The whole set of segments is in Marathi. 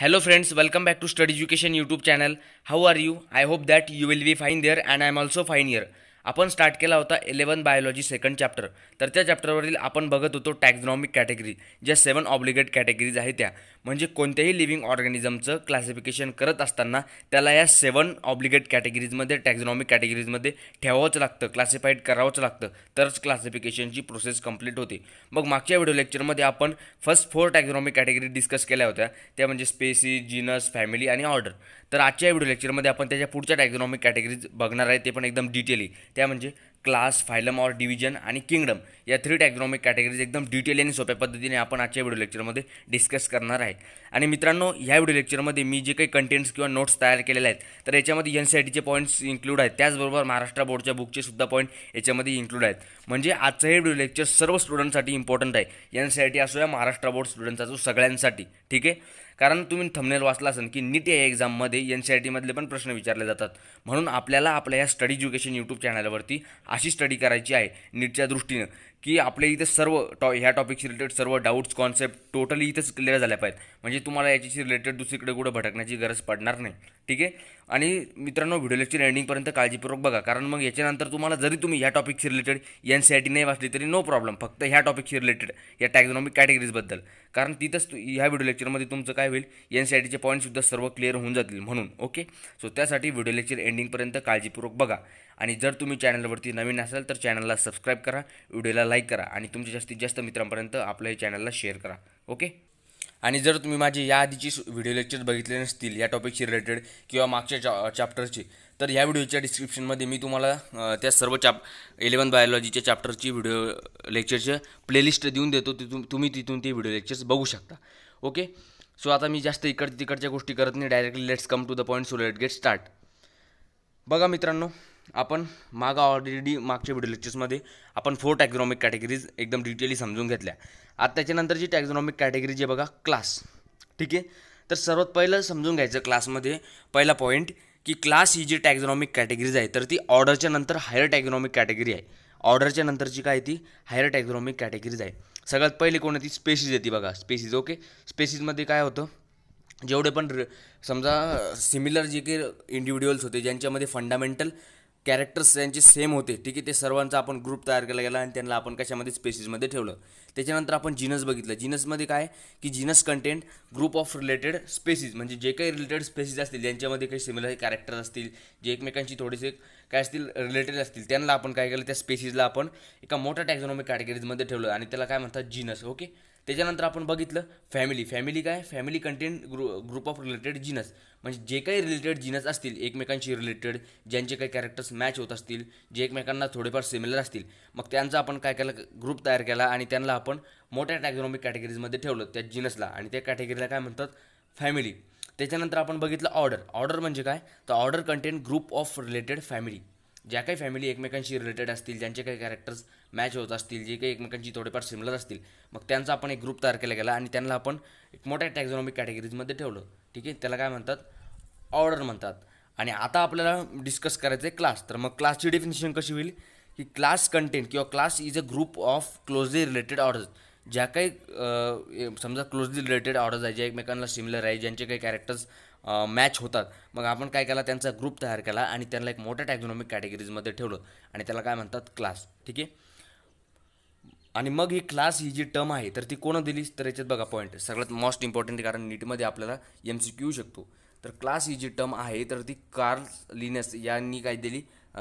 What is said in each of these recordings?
Hello friends, welcome back to Study Education YouTube channel. How are you? I hope that you will be fine there and I am also fine here. आपण स्टार्ट केला होता इलेवन बायोलॉजी सेकंड चॅप्टर तर त्या चॅप्टरवरील आपण बघत होतो टॅक्झनॉमिक कॅटेगरी ज्या सेवन ऑब्लिगेट कॅटेगरीज आहेत त्या म्हणजे कोणत्याही लिव्हिंग ऑर्गॅनिझमचं क्लासिफिकेशन करत असताना त्याला या सेवन ऑब्लिगेट कॅटेगरीजमध्ये टॅक्झनॉमिक कॅटेगरीजमध्ये ठेवावंच लागतं क्लासिफाईड करावंच लागतं तरच क्लासिफिकेशनची प्रोसेस कंप्लीट होते मग मागच्या व्हिडिओ लेक्चरमध्ये आपण first four taxonomic category discuss केल्या होत्या त्या म्हणजे स्पेसिस जीनस फॅमिली आणि ऑर्डर तर आजच्या व्हिडिओ लेक्चरमध्ये आपण त्याच्या पुढच्या टॅक्झॉनॉमिक कॅटेगरीज बघणार आहे ते पण एकदम डिटेली त्या म्हणजे क्लास फायलम ऑर डिव्हिजन आणि किंगडम या थ्री टॅक्नॉमिक कॅटेगरीज एकदम डिटेल आणि सोप्या पद्धतीने आपण आजच्या व्हिडिओ लेक्चरमध्ये डिस्कस करणार आहे आणि मित्रांनो ह्या व्हिडिओ लेक्चरमध्ये मी जे काही कंटेंट्स किंवा नोट्स तयार केलेले आहेत तर याच्यामध्ये एन सी आय टीचे पॉईंट्स इन्क्लूड आहेत त्याचबरोबर महाराष्ट्र बोर्डच्या बुकचे सुद्धा पॉईंट याच्यामध्ये इन्क्लूड आहेत म्हणजे आजचं हे व्हिडिओ लेक्चर सर्व स्टुडंटसाठी इम्पॉर्टंट आहे एन सी आय टी असो या महाराष्ट्र बोर्ड स्टुडंटचा असो सगळ्यांसाठी ठीक आहे कारण तुम्ही थमनेल वाचला असेल की नीट या एक्झाममध्ये एन सी आय e टीमधले पण प्रश्न विचारले जातात म्हणून आपल्याला आपल्या या स्टडी एज्युकेशन यूट्यूब चॅनलवरती अशी स्टडी करायची आहे नीटच्या दृष्टीनं की आपल्या इथे सर्व टॉ ह्या टॉपिकशी रिलेटेड सर्व डाऊट्स कॉन्सेप्ट टोटली इथेच क्लिअर झाल्या पाहिजेत म्हणजे तुम्हाला याच्याशी रिलेटेड दुसरीकडे कुठं भटकण्याची गरज पडणार नाही ठीक आहे आणि मित्रांनो व्हिडिओ लेक्चर एंडिंगपर्यंत काळजीपूर्वक बघा कारण मग याच्यानंतर तुम्हाला जरी तुम्ही ह्या टॉपिकशी related N C I T नाही वाचली तरी नो प्रॉब्लेम फक्त ह्या टॉपिकशी रिलेटेड या टॅक्झॉनॉमिक कॅटेगरीजबद्दल कारण तिथंच ह्या व्हिडिओ लेक्चरमध्ये तुमचं काय होईल एन सी आय e टीचे पॉईंटसुद्धा सर्व क्लिअर होऊन जातील म्हणून ओके सो त्यासाठी व्हिडिओ लेक्चर एंडिंगपर्यंत काळजीपूर्वक बघा आणि जर तुम्ही चॅनलवरती नवीन असाल तर चॅनलला सबस्क्राईब करा व्हिडिओला लाईक करा आणि तुमच्या जास्तीत जास्त मित्रांपर्यंत आपल्या चॅनलला शेअर करा ओके आणि जर तुम्ही माझी या आधीची व्हिडिओ लेक्चर्स बघितले नसतील या टॉपिकशी रिलेटेड किंवा मागच्या चा चॅप्टरची तर या व्हिडिओच्या डिस्क्रिप्शनमध्ये मी तुम्हाला त्या सर्व चॅप इलेवन बायोलॉजीच्या चॅप्टरची व्हिडिओ लेक्चरचे प्लेलिस्ट देऊन देतो तिथून तुम्ही तिथून ते व्हिडिओ लेक्चर्स बघू शकता ओके सो आता मी जास्त इकड तिकडच्या गोष्टी करत नाही directly let's come to the point so let get start बघा मित्रांनो आपण मागा ऑलरेडी मागच्या व्हिडिओ लेक्चर्समध्ये आपण फोर टॅक्झॉनॉमिक कॅटेगरीज एकदम डिटेली समजून घेतल्या आता जी टॅक्झॉनॉमिक कॅटेगरी जी बघा क्लास ठीक आहे तर सर्वात पहिलं समजून घ्यायचं क्लासमध्ये पहिला पॉईंट की क्लास ही जी टॅक्झॉनॉमिक कॅटेगरीज आहे तर ती ऑर्डरच्या नंतर हायर टॅक्झॉनॉमिक कॅटेगरी आहे ऑर्डरच्या नंतरची काय ती हायर टॅक्झॉनॉमिक कॅटेगरीज आहे सगळ्यात पहिली कोण ती स्पेसिस येते बघा स्पेसिस ओके स्पेसिसमध्ये काय होतं जेवढे पण समजा सिमिलर जे काही इंडिव्हिज्युअल्स होते ज्यांच्यामध्ये फंडामेंटल कॅरेक्टर्स त्यांचे सेम होते ठीक आहे ते सर्वांचा आपण ग्रुप तयार केला गेला आणि त्यांना आपण कशामध्ये स्पेसिसमध्ये ठेवलं त्याच्यानंतर आपण जिनस बघितलं जिनसमध्ये काय की genus content group of related species म्हणजे जे काही रिलेटेड स्पेसिस असतील ज्यांच्यामध्ये काही सिमिलर कॅरेक्टर असतील जे एकमेकांशी थोडेसे काय असतील रिलेटेड असतील त्यांना आपण काय केलं त्या स्पेसिसला आपण एका मोठ्या टॅक्झॉनॉमिक कॅटेगरीजमध्ये ठेवलं आणि त्याला काय म्हणतात जिनस ओके त्याच्यानंतर आपण बघितलं फॅमिली फॅमिली काय फॅमिली कंटेंट ग्रु ग्रुप ऑफ रिलेटेड जिनस म्हणजे जे काही रिलेटेड जिनस असतील एकमेकांशी रिलेटेड ज्यांचे काही कॅरेक्टर्स मॅच होत असतील जे एकमेकांना थोडेफार सिमिलर असतील मग त्यांचा आपण काय केलं ग्रुप तयार केला आणि त्यांना आपण मोठ्या टॅक्झॉनॉमिक कॅटेगरीजमध्ये ठेवलं त्या जिनसला आणि त्या कॅटेगरीला काय म्हणतात फॅमिली त्याच्यानंतर आपण बघितलं ऑर्डर ऑर्डर म्हणजे काय तर order contain group of related family ज्या काही फॅमिली एकमेकांशी रिलेटेड असतील ज्यांचे काही कॅरेक्टर्स मॅच होत असतील जे काही एकमेकांशी थोडेफार सिमिलर असतील मग त्यांचा आपण एक ग्रुप तयार केला गेला आणि त्यांना आपण एक मोठ्या टॅक्झॉनॉमिक कॅटेगरीजमध्ये ठेवलं ठीक आहे त्याला काय म्हणतात ऑर्डर म्हणतात आणि आता आपल्याला डिस्कस करायचं आहे क्लास तर मग क्लासची डेफिनेशन कशी होईल की क्लास कंटेंट किंवा class is a group of closely related orders ज्या काही समजा क्लोजली रिलेटेड ऑर्डर्स आहे ज्या एकमेकांना सिमिलर आहे ज्यांचे काही कॅरेक्टर्स मॅच होतात मग आपण काय केला त्यांचा ग्रुप तयार केला आणि त्यांना एक मोठ्या टॅक्झॉनॉमिक कॅटेगरीजमध्ये ठेवलं आणि त्याला काय म्हणतात क्लास ठीक आहे आणि मग ही क्लास ही जी टर्म आहे तर ती कोण दिली तर याच्यात बघा पॉईंट सगळ्यात मोस्ट इम्पॉर्टंट कारण नीटमध्ये आपल्याला एम सी क्यू शकतो तर क्लास ही जी टर्म आहे तर ती कार्ल लिनस यांनी काय दिली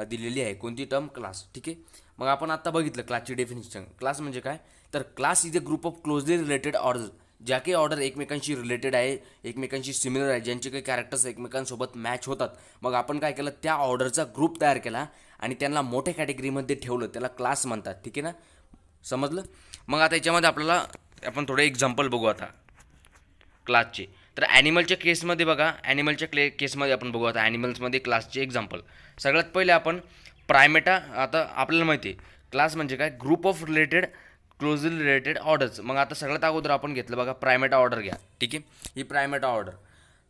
दिलेली आहे कोणती टर्म क्लास ठीक आहे मग आपण आत्ता बघितलं क्लासची डेफिनेशन क्लास म्हणजे काय तर class is a group of closely related order ज्या काही ऑर्डर एकमेकांशी रिलेटेड आहे एकमेकांशी सिमिलर आहे ज्यांचे काही कॅरेक्टर्स एकमेकांसोबत मॅच होतात मग आपण काय केलं त्या ऑर्डरचा ग्रुप तयार केला आणि त्यांना मोठ्या कॅटेगरीमध्ये ठेवलं त्याला क्लास म्हणतात ठीक आहे ना समजलं मग आता याच्यामध्ये आपल्याला आपण थोडं एक्झाम्पल बघू आता क्लासचे तर ॲनिमलच्या केसमध्ये बघा ॲनिमलच्या क्ले केसमध्ये आपण बघू आता ॲनिमल्समध्ये क्लासचे एक्झाम्पल सगळ्यात पहिले आपण प्रायमेटा आता आपल्याला माहिती आहे क्लास म्हणजे काय group of related closely related orders मग आता सगळ्यात अगोदर आपण घेतलं बघा प्रायमेटा ऑर्डर घ्या ठीक आहे ही प्रायमेटा ऑर्डर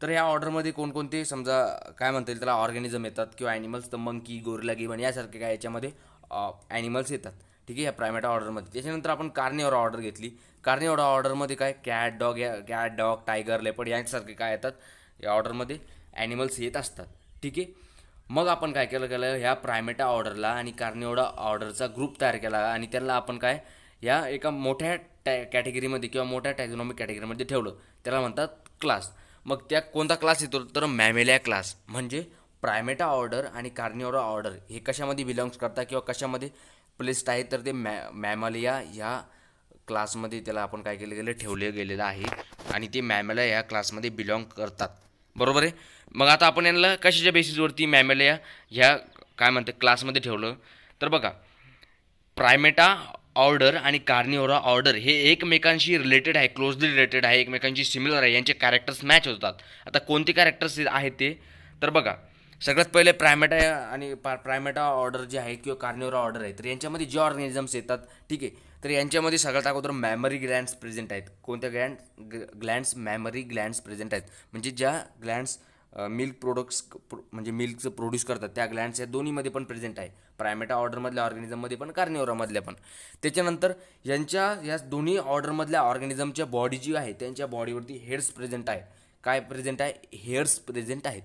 तर ह्या ऑर्डरमध्ये कोणकोणते समजा काय म्हणता येईल त्याला ऑर्गॅनिझम येतात किंवा ॲनिमल्स तर मंकी गोरला गिवन यासारखे काय याच्यामध्ये ॲनिमल्स येतात ठीक आहे या प्रायमेटा ऑर्डरमध्ये त्याच्यानंतर आपण कार्निओरा ऑर्डर घेतली कार्निओरा ऑर्डरमध्ये काय कॅट डॉग या कॅट डॉग टायगर लेपड यांसारखे काय येतात या ऑर्डरमध्ये ॲनिमल्स येत असतात ठीक आहे मग आपण काय केलं गेलं ह्या प्रायमेटा ऑर्डरला आणि कार्निओडा ऑर्डरचा ग्रुप तयार केला आणि त्याला आपण काय या एका मोठ्या टॅ कॅटेगरीमध्ये किंवा मोठ्या टॅक्झॉनॉमिक कॅटेगरीमध्ये ठेवलं त्याला म्हणतात क्लास मग त्या कोणता क्लास येतो तर मॅमेलिया क्लास म्हणजे प्रायमेटा ऑर्डर आणि कार्निओरा ऑर्डर हे कशामध्ये बिलॉंग्स करतात किंवा कशामध्ये प्लेस्ड आहे तर ते मॅ मॅमलिया ह्या क्लासमध्ये त्याला आपण काय केलं गेलं ठेवले गेलेलं आहे आणि ते मॅमेला ह्या क्लासमध्ये बिलॉंग करतात बरोबर आहे मग आता आपण यांना कशाच्या बेसिसवरती मॅमेलिया ह्या काय म्हणते क्लासमध्ये ठेवलं तर बघा प्रायमेटा ऑर्डर आणि कार्निओरा ऑर्डर हे एकमेकांशी रिलेटेड आहे क्लोजली रिलेटेड आहे एकमेकांशी सिमिलर आहे यांचे कॅरेक्टर्स मॅच होतात आता कोणते कॅरेक्टर्स आहेत ते तर बघा सगळ्यात पहिले प्रायमेटा आणि पा प्रायमेटा ऑर्डर जे आहे किंवा कार्निओरा ऑर्डर आहे तर यांच्यामध्ये जे ऑर्गॅनिझम्स येतात ठीक आहे तर यांच्यामध्ये सगळ्यात अगोदर मॅमरी ग्लँड्स प्रेझेंट आहेत कोणत्या gland glands mammary glands present आहेत म्हणजे ज्या ग्लँड्स मिल्क प्रोडक्ट्स म्हणजे मिल्कचं प्रोड्यूस करतात त्या ग्लँड्स या दोन्हीमध्ये पण प्रेझेंट आहे प्रायमेटा ऑर्डरमधल्या ऑर्गॅनिझममध्ये पण कार्निओरामधल्या पण त्याच्यानंतर यांच्या या दोन्ही ऑर्डरमधल्या ऑर्गॅनिझमच्या बॉडी जी आहे त्यांच्या बॉडीवरती हेअर्स प्रेझेंट आहे काय प्रेझेंट आहे हेअर्स प्रेझेंट आहेत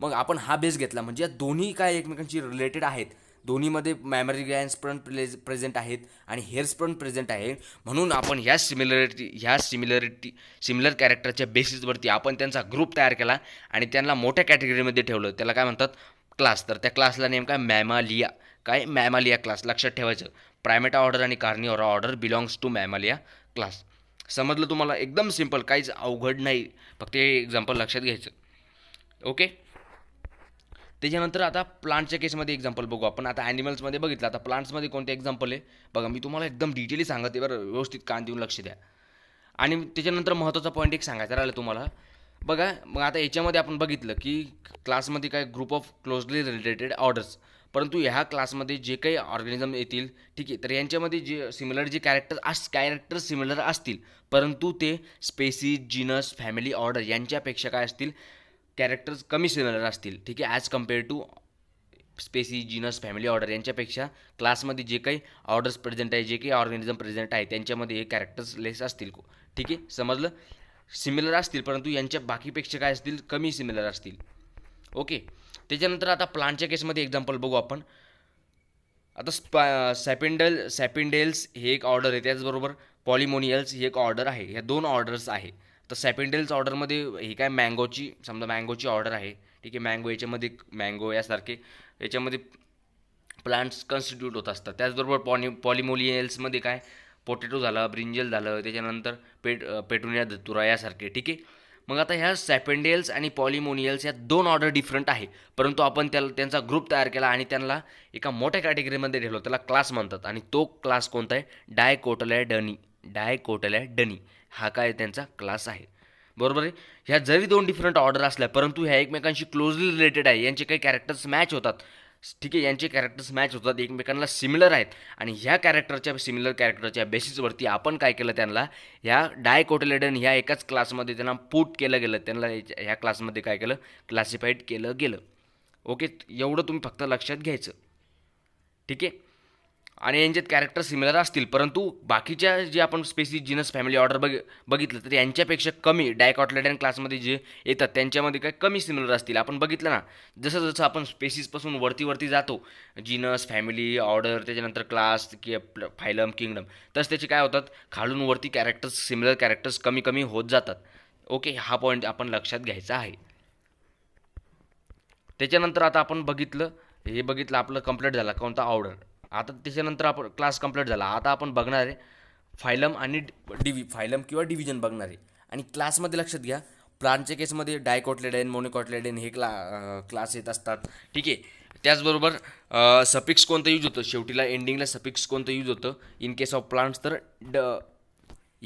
मग आपण हा बेस घेतला म्हणजे या दोन्ही काय एकमेकांशी रिलेटेड आहेत दोन्हीमध्ये मॅमरी ग्रँड्स पण प्रेज प्रेझेंट आहेत आणि हेअर्स पण प्रेझेंट आहे म्हणून आपण ह्या सिमिलरिटी ह्या सिमिलरिटी सिमिलर कॅरेक्टरच्या बेसिसवरती आपण त्यांचा ग्रुप तयार केला आणि त्यांना मोठ्या कॅटेगरीमध्ये ठेवलं त्याला काय म्हणतात क्लास तर त्या क्लासला नेमका मॅमालिया काय मॅमालिया क्लास लक्षात ठेवायचं प्रायमेटा ऑर्डर आणि carnivora order belongs to mammalia class समजलं तुम्हाला एकदम सिम्पल काहीच अवघड नाही फक्त हे एक्झाम्पल लक्षात घ्यायचं ओके त्याच्यानंतर आता प्लांटच्या केसमध्ये एक्झाम्पल बघू आपण आता ॲनिमल्समध्ये बघितलं आता प्लांट्समध्ये कोणते एक्झाम्पल आहे बघा मी तुम्हाला एकदम डिटेली सांगत आहे बरं व्यवस्थित कान देऊन लक्ष द्या आणि त्याच्यानंतर महत्त्वाचा पॉईंट एक सांगायचा राहिला तुम्हाला बघा मग आता याच्यामध्ये आपण बघितलं की क्लासमध्ये काय group of closely related orders परंतु ह्या क्लासमध्ये जे काही ऑर्गॅनिझम येतील ठीक आहे तर यांच्यामध्ये जे सिमिलर जे कॅरेक्टर अस कॅरेक्टर सिमिलर असतील परंतु ते स्पेसिस जिनस फॅमिली ऑर्डर यांच्यापेक्षा काय असतील कॅरेक्टर्स कमी सिमिलर असतील ठीक आहे as compare to species genus family order यांच्यापेक्षा क्लासमध्ये जे काही ऑर्डर्स प्रेझेंट आहे जे काही ऑर्गॅनिझम प्रेझेंट आहे त्यांच्यामध्ये हे कॅरेक्टर्स लेस असतील ठीक आहे समजलं सिमिलर असतील परंतु यांच्या बाकीपेक्षा काय असतील कमी सिमिलर असतील ओके त्याच्यानंतर आता प्लांटच्या केसमध्ये एक्झाम्पल बघू आपण आता स्पा सॅपिंडल सॅपिंडेल्स हे एक ऑर्डर आहे त्याचबरोबर पॉलिमोनियल्स हे एक ऑर्डर आहे ह्या दोन ऑर्डर्स आहे तर सॅपेंडेल्स ऑर्डरमध्ये ही काय मँगोची समजा मँगोची ऑर्डर आहे ठीक आहे मँगो याच्यामध्ये मँगो यासारखे याच्यामध्ये प्लांट्स कन्स्टिट्यूट होत असतात त्याचबरोबर पॉनि पॉलिमोलियल्समध्ये काय पोटॅटो झालं ब्रिंजल झालं त्याच्यानंतर पेट पेटोनिया धतुरा यासारखे ठीक आहे मग आता ह्या सॅपेंडेल्स आणि पॉलिमोनियल्स या दोन ऑर्डर डिफरंट आहे परंतु आपण त्याला त्यांचा ग्रुप तयार केला आणि त्यांना एका मोठ्या कॅटेगरीमध्ये ठेवलो त्याला क्लास म्हणतात आणि तो क्लास कोणता आहे डायकोटलॅडनी कोटल्या डनी हा काय त्यांचा क्लास आहे बरोबर आहे ह्या जरी दोन डिफरंट ऑर्डर असल्या परंतु ह्या एकमेकांशी क्लोजली रिलेटेड आहे यांचे काही कॅरेक्टर्स मॅच होतात ठीक आहे यांचे कॅरेक्टर्स मॅच होतात एकमेकांना सिमिलर आहेत आणि ह्या कॅरेक्टरच्या सिमिलर कॅरेक्टरच्या बेसिसवरती आपण काय केलं त्यांना ह्या डायकोटलेडन ह्या एकाच क्लासमध्ये त्यांना पूट केलं गेलं त्यांना ह्या क्लासमध्ये काय केलं क्लासिफाईड केलं गेलं ओके एवढं तुम्ही फक्त लक्षात घ्यायचं ठीक आहे आणि यांच्यात कॅरेक्टर सिमिलर असतील परंतु बाकीच्या जे आपण स्पेसिस जिनस फॅमिली ऑर्डर बघ बघितलं तर यांच्यापेक्षा कमी डायकॉटलेडन क्लासमध्ये जे येतात त्यांच्यामध्ये काय कमी सिमिलर असतील आपण बघितलं ना जसं जसं आपण स्पेसिसपासून वरती वरती जातो जिनस फॅमिली ऑर्डर त्याच्यानंतर क्लास की फायलम किंगडम तसं त्याचे काय होतात खालून वरती कॅरेक्टर्स सिमिलर कॅरेक्टर्स कमी कमी होत जातात ओके हा पॉईंट आपण लक्षात घ्यायचा आहे त्याच्यानंतर आता आपण बघितलं हे बघितलं आपलं कम्प्लीट झाला कोणता ऑर्डर आता त्याच्यानंतर आपण क्लास कंप्लीट झाला आता आपण बघणार आहे फायलम आणि डिवि फायलम किंवा डिव्हिजन बघणार आहे आणि क्लासमध्ये लक्षात घ्या प्लांटच्या केसमध्ये डायकॉटलेडेन मोनोकॉटलेडेन हे क्ला क्लास येत असतात ठीक आहे त्याचबरोबर सपिक्स कोणतं यूज होतं शेवटीला एंडिंगला सपिक्स कोणतं यूज होतं इन केस ऑफ प्लांट्स तर ड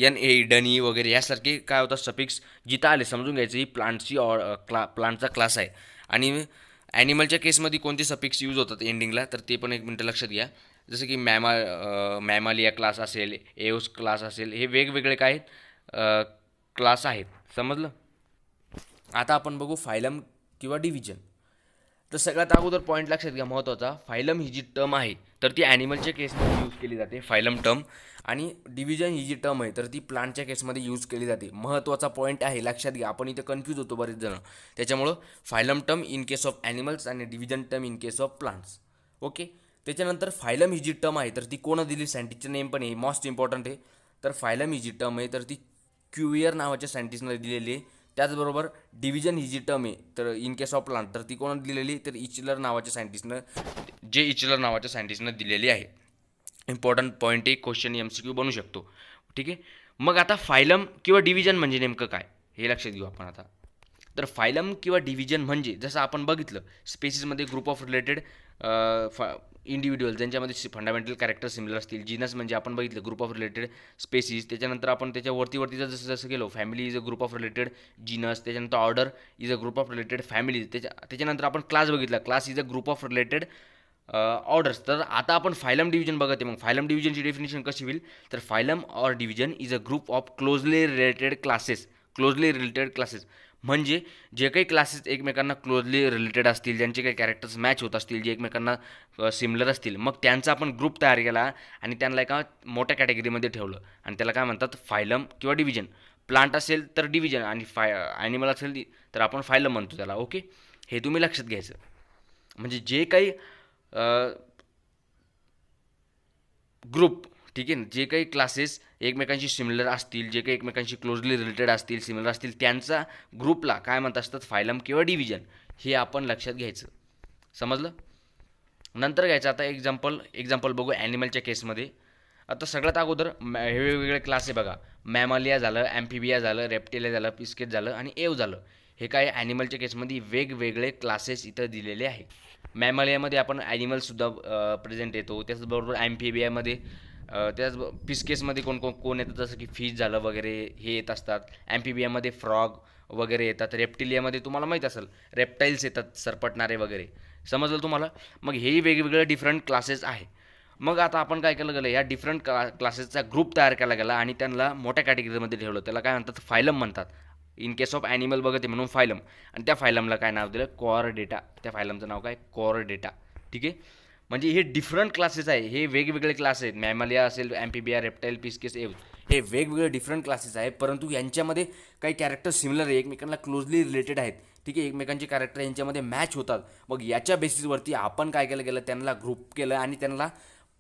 एन ए डनी वगैरे यासारखे काय होतात सपिक्स जिथं आले समजून घ्यायचं ही प्लांटची ऑ क्ला प्लांटचा क्लास आहे आणि ॲनिमलच्या केसमध्ये कोणते सफिक्स यूज होतात एंडिंगला तर ते पण एक मिनटं लक्षात घ्या जसं की मॅमा मॅमालिया क्लास असेल एओस क्लास असेल हे वेगवेगळे काय आहेत क्लास आहेत समजलं आता आपण बघू फायलम किंवा डिव्हिजन तर सगळ्यात अगोदर पॉईंट लक्षात घ्या महत्त्वाचा फायलम ही जी टर्म आहे तर ती ॲनिमलच्या केसमध्ये यूज केली जाते फायलम टर्म आणि डिव्हिजन ही जी टर्म आहे तर ती प्लांटच्या केसमध्ये यूज केली जाते महत्त्वाचा पॉईंट आहे लक्षात घ्या आपण इथे कन्फ्यूज होतो बरेच जण त्याच्यामुळं phylum term in case of animals आणि division term in case of plants okay त्याच्यानंतर फायलम ही जी टर्म आहे तर ती कोणं दिली सायंटिस्टचं नेम पण आहे मोस्ट इम्पॉर्टंट आहे तर फायलम ही जी टर्म आहे तर ती क्युएअर नावाच्या सायंटिस्टनं दिलेली आहे त्याचबरोबर डिव्हिजन ही जी टर्म आहे तर इन केस ऑफ प्लांट तर ती कोण दिलेली तर इचलर नावाच्या सायंटिस्टनं जे इचलर नावाच्या सायंटिस्टनं दिलेली आहे इम्पॉर्टंट पॉईंट एक क्वेश्चन एम सी क्यू बनू शकतो ठीक आहे मग आता फायलम किंवा डिव्हिजन म्हणजे नेमकं काय हे लक्षात घेऊ आपण आता तर फायलम किंवा डिव्हिजन म्हणजे जसं आपण बघितलं स्पेसिसमध्ये ग्रुप ऑफ रिलेटेड फा इंडिव्हिज्युअल ज्यांच्यामध्ये फंडामेंटल कॅरेक्टर सिमिलर असतील जीनस म्हणजे आपण बघितलं ग्रुप ऑफ रिलेटेड स्पेसीज त्याच्यानंतर आपण त्याच्यावरती जर जसं जसं गेलो family is a group of related genus त्याच्यानंतर order is a group of related families त्याच्या त्याच्यानंतर आपण क्लास बघितला class is a group of related orders तर आता आपण फायलम डिव्हिजन बघत आहे मग फायलम डिव्हिजनची डेफिनेशन कशी होईल तर phylum or division is a group of closely related classes closely related classes म्हणजे जे काही क्लासेस एकमेकांना क्लोजली रिलेटेड असतील ज्यांचे काही कॅरेक्टर्स मॅच होत असतील जे एकमेकांना सिमिलर असतील मग त्यांचा आपण ग्रुप तयार केला आणि त्यांना एका मोठ्या कॅटेगरीमध्ये ठेवलं आणि त्याला काय म्हणतात फायलम किंवा डिव्हिजन प्लांट असेल तर डिव्हिजन आणि फाय ॲनिमल असेल तर आपण फायलम म्हणतो त्याला ओके हे तुम्ही लक्षात घ्यायचं म्हणजे जे काही ग्रुप ठीक आहे जे काही क्लासेस एकमेकांशी सिमिलर असतील जे काही एकमेकांशी क्लोजली रिलेटेड असतील सिमिलर असतील त्यांचा ग्रुपला काय म्हणत असतात फायलम किंवा डिव्हिजन हे आपण लक्षात घ्यायचं समजलं नंतर घ्यायचं आता एक्झाम्पल एक्झाम्पल बघू ॲनिमलच्या केसमध्ये आता सगळ्यात अगोदर मॅ हे वेगवेगळे क्लास आहे बघा मॅमालिया झालं ॲम्फिबिया झालं रेप्टेलिया झालं पिस्केट झालं आणि एव झालं हे काय ॲनिमलच्या केसमध्ये वेगवेगळे क्लासेस इथं दिलेले आहे मॅमालियामध्ये आपण ॲनिमलसुद्धा प्रेझेंट येतो त्याचबरोबर ॲम्फिबियामध्ये त्याच पीस केसमध्ये कोण कोण कोण येतात जसं की फिश झालं वगैरे हे येत असतात एम एमध्ये फ्रॉग वगैरे येतात रेप्टिलियामध्ये तुम्हाला माहीत असेल रेप्टाईल्स येतात सरपटणारे वगैरे समजलं तुम्हाला मग हेही वेगवेगळे डिफरंट क्लासेस आहे मग आता आपण काय केलं गेलं या डिफरंट क्ला क्लासेसचा ग्रुप तयार केला गेला आणि त्यांना मोठ्या कॅटेगरीमध्ये ठेवलं त्याला काय म्हणतात फायलम म्हणतात इन केस ऑफ ॲनिमल बघते म्हणून फायलम आणि त्या फायलमला काय नाव दिलं कॉर डेटा त्या फायलमचं नाव काय कॉर डेटा ठीक आहे म्हणजे हे डिफरंट क्लासेस आहे हे वेगवेगळे क्लास आहेत मॅमलिया असेल आर रेप्टाईल पिस्केस एव हे वेगवेगळे डिफरंट क्लासेस आहेत परंतु यांच्यामध्ये काही कॅरेक्टर सिमिलर आहे एकमेकांना क्लोजली रिलेटेड आहेत ठीक आहे एकमेकांचे कॅरेक्टर यांच्यामध्ये मॅच होतात मग याच्या बेसिसवरती आपण काय केलं गेलं त्यांना ग्रुप केलं आणि त्यांना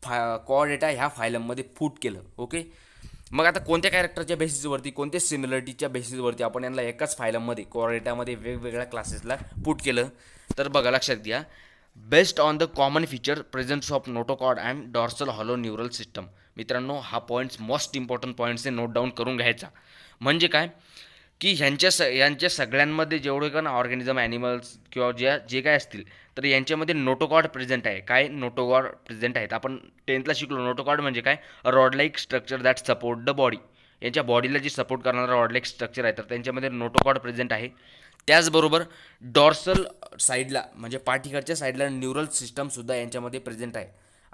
फा कॉडेटा ह्या फायलममध्ये फूट केलं ओके मग आता कोणत्या कॅरेक्टरच्या बेसिसवरती कोणत्या सिमिलरिटीच्या बेसिसवरती आपण यांना एकाच फायलममध्ये डेटामध्ये वेगवेगळ्या क्लासेसला फूट केलं तर बघा लक्षात घ्या based on the common feature presence of notochord and dorsal hollow neural system मित्रांनो हा points most important points note down करून घ्यायचा म्हणजे काय की ह्यांच्या स यांच्या सगळ्यांमध्ये जेवढे का ना ऑर्गॅनिझम ॲनिमल्स किंवा ज्या जे काय असतील तर यांच्यामध्ये नोटोकॉड प्रेझेंट आहे काय नोटोकॉड प्रेझेंट आहेत आपण टेन्थला शिकलो नोटोकॉड म्हणजे काय rodlike structure that support the body यांच्या बॉडीला जी सपोर्ट करणारा ऑडलेक स्ट्रक्चर आहे तर त्यांच्यामध्ये नोटोकॉड प्रेझेंट आहे त्याचबरोबर डॉर्सल साईडला म्हणजे पाठीकडच्या साईडला न्यूरल सिस्टमसुद्धा यांच्यामध्ये प्रेझेंट आहे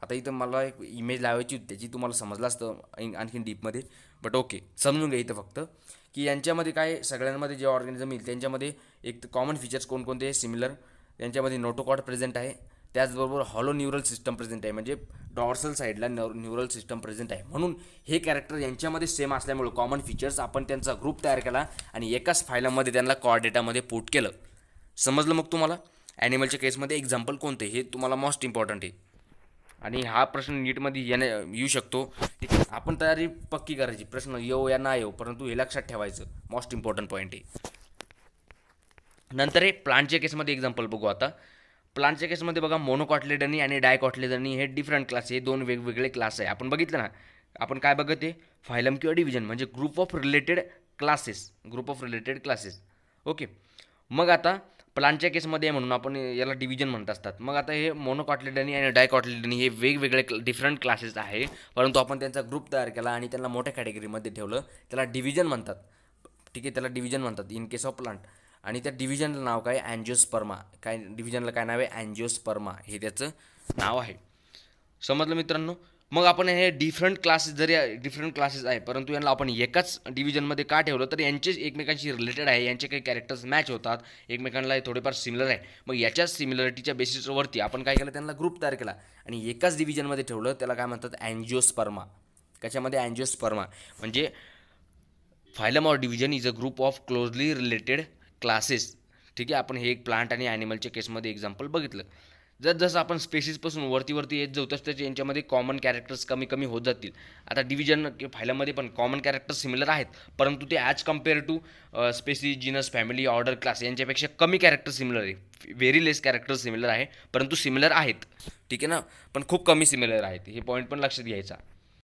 आता इथं मला एक इमेज लावायची होती त्याची तुम्हाला समजलं असतं आणखी डीपमध्ये बट ओके समजून घ्या इथं फक्त की यांच्यामध्ये काय सगळ्यांमध्ये जे ऑर्गॅनिझम येईल त्यांच्यामध्ये एक कॉमन फीचर्स कोणकोणते सिमिलर यांच्यामध्ये नोटोकॉड प्रेझेंट आहे त्याचबरोबर हॉलो न्युरल सिस्टम प्रेझेंट आहे म्हणजे डॉर्सल साईडला न्यू न्यूरल सिस्टम प्रेझेंट आहे म्हणून हे कॅरेक्टर यांच्यामध्ये सेम असल्यामुळे कॉमन फीचर्स आपण त्यांचा ग्रुप तयार केला आणि एकाच फायलामध्ये त्यांना कॉर डेटामध्ये पोट केलं समजलं मग तुम्हाला ॲनिमलच्या केसमध्ये एक्झाम्पल कोणते हे तुम्हाला मोस्ट इम्पॉर्टंट आहे आणि हा प्रश्न नीटमध्ये येणे येऊ शकतो आपण तयारी पक्की करायची प्रश्न येऊ या ना येऊ परंतु हे लक्षात ठेवायचं मोस्ट इम्पॉर्टंट पॉईंट आहे नंतर हे प्लांटच्या केसमध्ये एक्झाम्पल बघू आता प्लांटच्या केसमध्ये बघा मोनोकॉटलेडनी आणि डायकॉटलेडनी हे डिफरंट क्लास हे दोन वेगवेगळे क्लास आहे आपण बघितलं ना आपण काय बघत आहे फायलम किंवा डिव्हिजन म्हणजे group of related classes group of related classes okay मग आता प्लांटच्या केसमध्ये आहे म्हणून आपण याला डिव्हिजन म्हणत असतात मग आता हे मोनोकॉटलेडनी आणि डायकॉटलेडनी हे वेगवेगळे डिफरंट क्लासेस आहे परंतु आपण त्यांचा ग्रुप तयार केला आणि त्यांना मोठ्या कॅटेगरीमध्ये ठेवलं त्याला डिव्हिजन म्हणतात ठीक आहे त्याला डिव्हिजन म्हणतात इन केस ऑफ प्लांट आणि त्या डिव्हिजनला नाव काय अँजिओस्पर्मा काय डिव्हिजनला काय नाव आहे अँजिओस्पर्मा हे त्याचं नाव आहे समजलं मित्रांनो मग आपण हे डिफरंट क्लासेस जरी डिफरंट क्लासेस आहे परंतु यांना आपण एकाच डिव्हिजनमध्ये का ठेवलं तर यांचेच एकमेकांशी रिलेटेड आहे यांचे काही कॅरेक्टर्स मॅच होतात एकमेकांना हे थोडेफार सिमिलर आहे मग याच्याच सिमिलरिटीच्या बेसिसवरती आपण काय केलं त्यांना ग्रुप तयार केला आणि एकाच डिव्हिजनमध्ये ठेवलं त्याला काय म्हणतात अँजिओस्पर्मा त्याच्यामध्ये अँजिओस्पर्मा म्हणजे phylum or division is a group of closely related classes ठीक आहे आपण हे एक प्लांट आणि ॲनिमलच्या केसमध्ये एक्झाम्पल बघितलं जसं आपण स्पेसिसपासून वरती वरती येत जाऊ तसं त्याच्या यांच्यामध्ये कॉमन कॅरेक्टर्स कमी कमी होत जातील आता डिव्हिजन फायलामध्ये पण कॉमन कॅरेक्टर्स सिमिलर आहेत परंतु ते as compare to species genus family order class यांच्यापेक्षा कमी कॅरेक्टर सिमिलर आहे व्हेरी लेस कॅरेक्टर सिमिलर आहे परंतु सिमिलर आहेत ठीक आहे ना पण खूप कमी सिमिलर आहेत हे पॉईंट पण लक्षात घ्यायचा